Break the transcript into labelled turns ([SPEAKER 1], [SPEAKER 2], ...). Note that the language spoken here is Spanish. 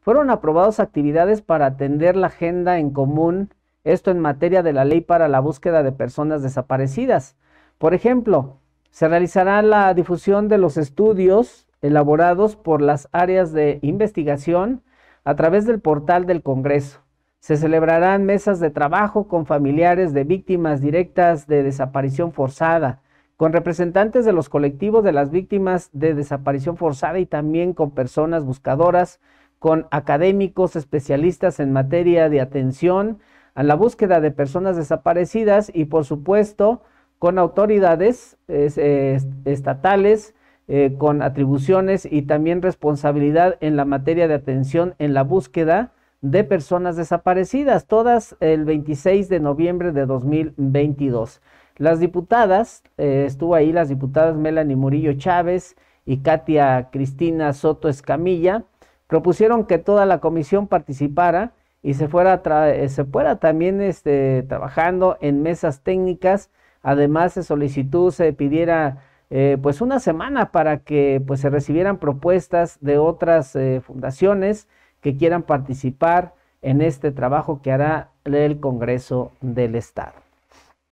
[SPEAKER 1] fueron aprobadas actividades para atender la agenda en común, esto en materia de la ley para la búsqueda de personas desaparecidas. Por ejemplo, se realizará la difusión de los estudios elaborados por las áreas de investigación a través del portal del Congreso. Se celebrarán mesas de trabajo con familiares de víctimas directas de desaparición forzada, con representantes de los colectivos de las víctimas de desaparición forzada y también con personas buscadoras con académicos especialistas en materia de atención a la búsqueda de personas desaparecidas y por supuesto con autoridades estatales eh, con atribuciones y también responsabilidad en la materia de atención en la búsqueda de personas desaparecidas, todas el 26 de noviembre de 2022. Las diputadas, eh, estuvo ahí las diputadas Melanie Murillo Chávez y Katia Cristina Soto Escamilla, propusieron que toda la comisión participara y se fuera, eh, se fuera también este, trabajando en mesas técnicas. Además, de solicitud se pidiera eh, pues una semana para que pues, se recibieran propuestas de otras eh, fundaciones que quieran participar en este trabajo que hará el Congreso del Estado.